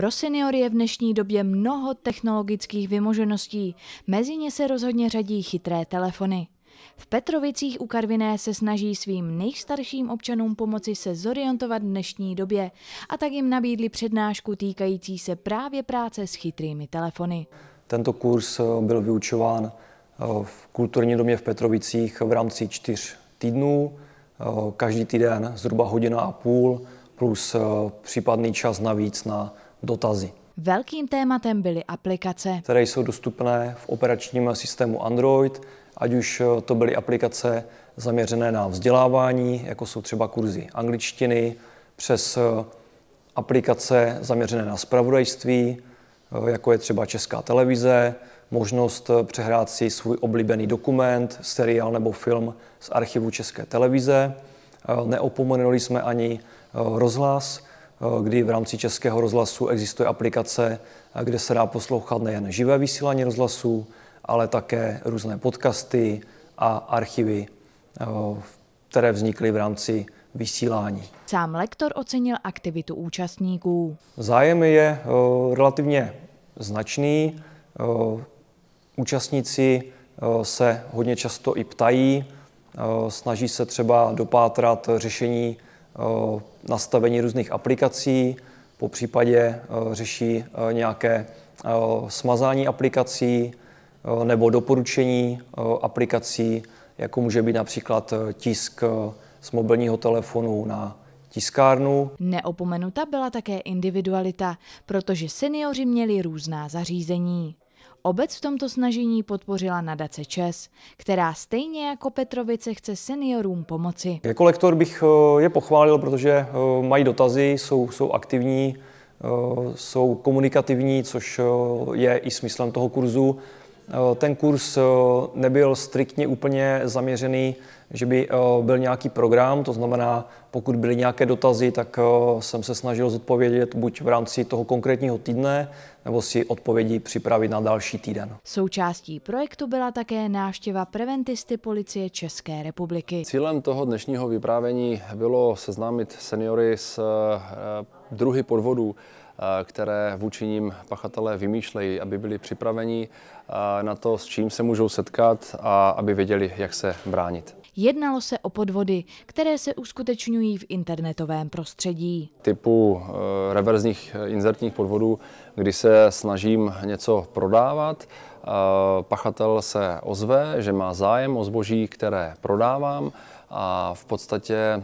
Pro seniory je v dnešní době mnoho technologických vymožeností, mezi ně se rozhodně řadí chytré telefony. V Petrovicích u Karviné se snaží svým nejstarším občanům pomoci se zorientovat v dnešní době a tak jim nabídli přednášku týkající se právě práce s chytrými telefony. Tento kurz eh, byl vyučován eh, v kulturní domě v Petrovicích v rámci čtyř týdnů. Eh, každý týden zhruba hodina a půl plus případný čas navíc na dotazy. Velkým tématem byly aplikace, které jsou dostupné v operačním systému Android, ať už eh, to byly aplikace zaměřené na vzdělávání, jako jsou třeba kurzy angličtiny, přes eh, aplikace zaměřené na spravodajství, eh, jako je třeba Česká televize, možnost přehrát si svůj oblíbený dokument, seriál nebo film z archivu České televize. Neopomenuli jsme ani rozhlas, Eh, kdy v rámci Českého rozhlasu existuje aplikace, eh, kde se dá poslouchat nejen živé vysílání rozhlasu, ale také různé podcasty a archivy, eh, které vznikly v rámci vysílání. Sám lektor ocenil aktivitu účastníků. Zájem je relativně značný. Účastníci se hodně často i ptají, snaží se třeba dopátrat řešení nastavení různých aplikací, po případě řeší nějaké smazání aplikací nebo doporučení aplikací, jako může být například tisk z mobilního telefonu na tiskárnu. Neopomenuta byla také individualita, protože seniori měli různá zařízení. Obec v tomto snažení podpořila nadace ČES, která stejně jako Petrovice chce seniorům pomoci. Jako lektor bych eh, je pochválil, protože eh, mají dotazy, jsou, jsou aktivní, eh, jsou komunikativní, což je i smyslem toho kurzu. Ten kurz nebyl striktně úplně zaměřený že by eh, byl nějaký program, to znamená, pokud byly nějaké dotazy, tak eh, jsem se snažil zodpovědět buď v rámci toho konkrétního týdne, nebo si odpovědi připravit na další týden. Součástí projektu byla také návštěva preventisty policie České republiky. Cílem toho dnešního vyprávění bylo seznámit seniory s eh, druhy podvodů, které vůči ním pachatelé vymýšlejí, aby byli připraveni na to, s čím se můžou setkat a aby věděli, jak se bránit. Jednalo se o podvody, které se uskutečňují v internetovém prostředí. Typu eh, reverzních eh, inzertních podvodů, kdy se snažím něco prodávat, pachatel se ozve, že má zájem o zboží, které prodávám a v podstatě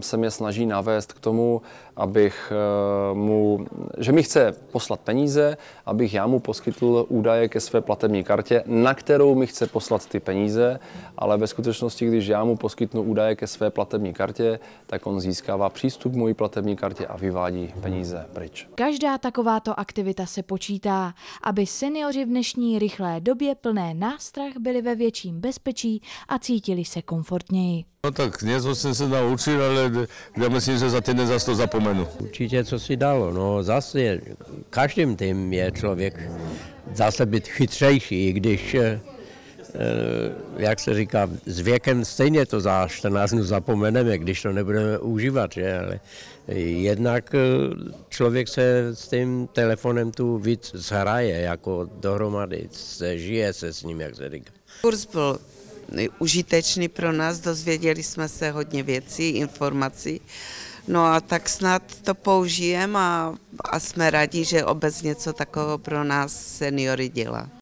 se mě snaží navést k tomu, abych eh, mu, že mi chce poslat peníze, abych já mu poskytl údaje ke své platební kartě, na kterou mi chce poslat ty peníze, ale ve skutečnosti, když já mu poskytnu údaje ke své platební kartě, tak on získává přístup k mojí platební kartě a vyvádí peníze pryč. Každá takováto aktivita se počítá, aby seniori v dnešní rychlé době plné nástrah byli ve větším bezpečí a cítili se komfortněji. No tak něco jsem se naučil, ale já myslím, že za týden zase to zapomenu. Určitě, co si dalo. No zase každým tím je člověk zase být chytřejší, i když eh, Eh, jak se říká, s věkem stejně to za 14 dnů zapomeneme, když to nebudeme užívat, že? ale jednak eh, člověk se s tím telefonem tu víc zhraje, jako dohromady, se žije se s ním, jak se říká. Kurz byl užitečný pro nás, dozvěděli jsme se hodně věcí, informací, no a tak snad to použijeme a, a jsme rádi, že obec něco takového pro nás seniory dělá.